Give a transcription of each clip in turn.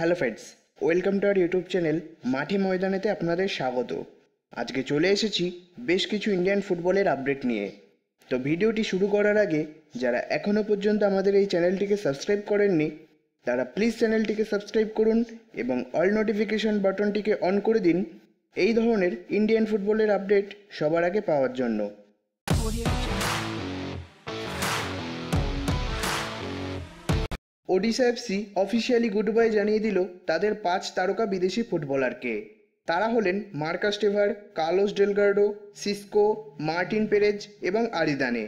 hello friends welcome to our YouTube channel মাঠে ময়দানেতে আপনাদের স্বাগত আজকে চলে এসেছি বেশ কিছু ইন্ডিয়ান ফুটবলের আপডেট নিয়ে তো ভিডিওটি শুরু করার আগে যারা এখনও পর্যন্ত আমাদের এই চ্যানেলটিকে সাবস্ক্রাইব করেননি তারা প্লিজ চ্যানেলটিকে সাবস্ক্রাইব করুন এবং অল নোটিফিকেশন বাটনটিকে অন করে দিন এই ধরনের ইন্ডিয়ান ফুটবলের আপডেট সবার আগে পাওয়ার জন্য Odisha FC officially goodbye জানিয়ে দিল তাদের পাঁচ তারকা বিদেশি ফুটবলারকে তারা হলেন Marcus Tebar Carlos Delgado Sisco Martin Perez এবং আরিদানে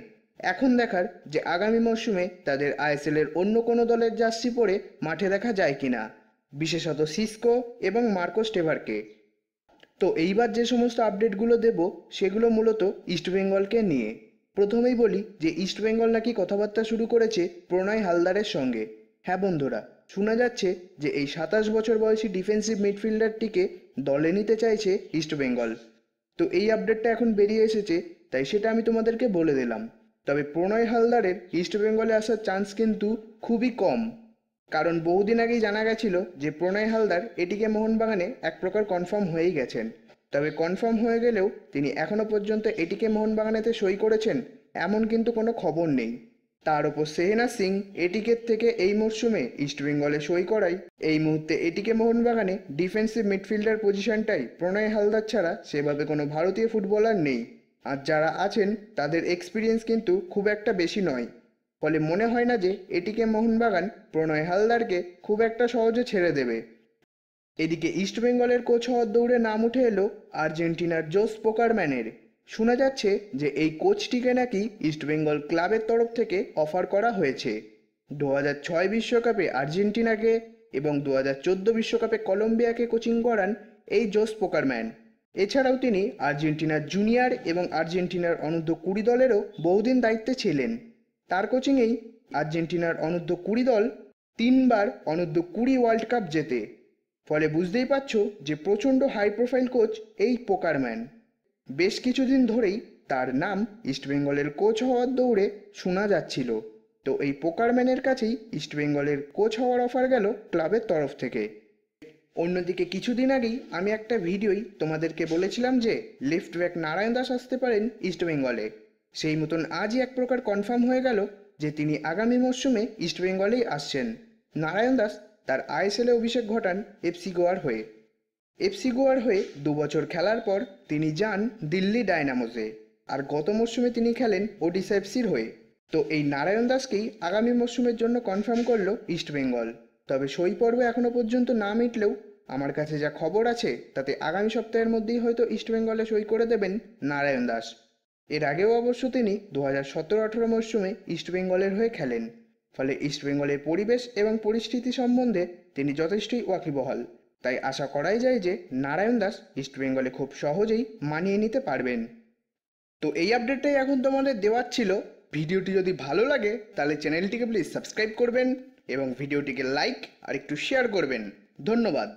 এখন দেখার যে আগামী মরশুমে তাদের আইএসএলের অন্য কোনো দলের জার্সি পরে মাঠে দেখা যায় কিনা বিশেষত সিসকো এবং মার্কোস টেভারকে তো এইবার যে সমস্ত আপডেটগুলো দেব সেগুলো মূলত ইস্টবেঙ্গলকে নিয়ে প্রথমেই বলি যে ইস্টবেঙ্গল নাকি কথাবার্তা শুরু করেছে প্রণয় হালদারের সঙ্গে হ্যাঁ বন্ধুরা শোনা যাচ্ছে যে এই সাতাশ বছর বয়সী ডিফেন্সিভ মিডফিল্ডারটিকে দলে নিতে চাইছে ইস্টবেঙ্গল তো এই আপডেটটা এখন বেরিয়ে এসেছে তাই সেটা আমি তোমাদেরকে বলে দিলাম তবে প্রণয় হালদারের ইস্টবেঙ্গলে আসার চান্স কিন্তু খুবই কম কারণ বহুদিন আগেই জানা গেছিল যে প্রণয় হালদার এটিকে মোহনবাগানে এক প্রকার কনফার্ম হয়েই গেছেন তবে কনফার্ম হয়ে গেলেও তিনি এখনও পর্যন্ত এটিকে মোহনবাগানেতে সই করেছেন এমন কিন্তু কোনো খবর নেই তার ওপর সেহেনা সিং এটিকের থেকে এই মরশুমে ইস্টবেঙ্গলে সই করাই এই মুহূর্তে এটিকে মোহনবাগানে ডিফেন্সিভ মিডফিল্ডার পজিশনটাই প্রণয় হালদার ছাড়া সেভাবে কোনো ভারতীয় ফুটবলার নেই আর যারা আছেন তাদের এক্সপিরিয়েন্স কিন্তু খুব একটা বেশি নয় ফলে মনে হয় না যে এটিকে মোহনবাগান প্রণয় হালদারকে খুব একটা সহজে ছেড়ে দেবে এদিকে ইস্টবেঙ্গলের কোচ হওয়ার দৌড়ে নাম উঠে এলো আর্জেন্টিনার জোস পোকারম্যানের শোনা যাচ্ছে যে এই কোচটিকে নাকি ইস্টবেঙ্গল ক্লাবের তরফ থেকে অফার করা হয়েছে দু ছয় বিশ্বকাপে আর্জেন্টিনাকে এবং দু চোদ্দ বিশ্বকাপে কলম্বিয়াকে কোচিং করান এই জোস পোকারম্যান এছাড়াও তিনি আর্জেন্টিনার জুনিয়র এবং আর্জেন্টিনার অনূর্ধ্ব কুড়ি দলেরও বহুদিন দায়িত্বে ছিলেন তার কোচিংয়েই আর্জেন্টিনার অনূর্ধ্ব কুড়ি দল তিনবার অনূর্ধ্ব কুড়ি ওয়ার্ল্ড কাপ জেতে ফলে বুঝতেই পারছ যে প্রচণ্ড হাই প্রোফাইল কোচ এই পোকারম্যান বেশ কিছুদিন ধরেই তার নাম ইস্টবেঙ্গলের কোচ হওয়ার দৌড়ে শোনা যাচ্ছিল তো এই পোকারম্যানের কাছেই ইস্টবেঙ্গলের কোচ হওয়ার অফার গেল ক্লাবের তরফ থেকে অন্যদিকে কিছুদিন আগেই আমি একটা ভিডিওই তোমাদেরকে বলেছিলাম যে লেফট ব্যাক নারায়ণ দাস আসতে পারেন ইস্টবেঙ্গলে সেই মতন আজই এক প্রকার কনফার্ম হয়ে গেল যে তিনি আগামী মরশুমে ইস্টবেঙ্গলেই আসছেন নারায়ণ দাস তার আইএসএলে অভিষেক ঘটান এফসি গোয়ার হয়ে এফসি গোয়ার হয়ে দুবছর খেলার পর তিনি যান দিল্লি ডায়নামোসে আর গত মরশুমে তিনি খেলেন ওডিশা এফসির হয়ে তো এই নারায়ণ দাসকেই আগামী মরশুমের জন্য কনফার্ম করলো ইস্টবেঙ্গল তবে সই পর্বে এখনও পর্যন্ত না মিটলেও আমার কাছে যা খবর আছে তাতে আগামী সপ্তাহের মধ্যেই হয়তো ইস্টবেঙ্গলে সই করে দেবেন নারায়ণ দাস এর আগেও অবশ্য তিনি দু হাজার সতেরো আঠেরো মরশুমে ইস্টবেঙ্গলের হয়ে খেলেন ফলে ইস্টবেঙ্গলের পরিবেশ এবং পরিস্থিতি সম্বন্ধে তিনি যথেষ্টই ওয়াকিবহল তাই আশা করাই যায় যে নারায়ণ দাস ইস্টবেঙ্গলে খুব সহজেই মানিয়ে নিতে পারবেন তো এই আপডেটটাই এখন তোমাদের দেওয়ার ছিল ভিডিওটি যদি ভালো লাগে তাহলে চ্যানেলটিকে প্লিজ সাবস্ক্রাইব করবেন এবং ভিডিওটিকে লাইক আর একটু শেয়ার করবেন ধন্যবাদ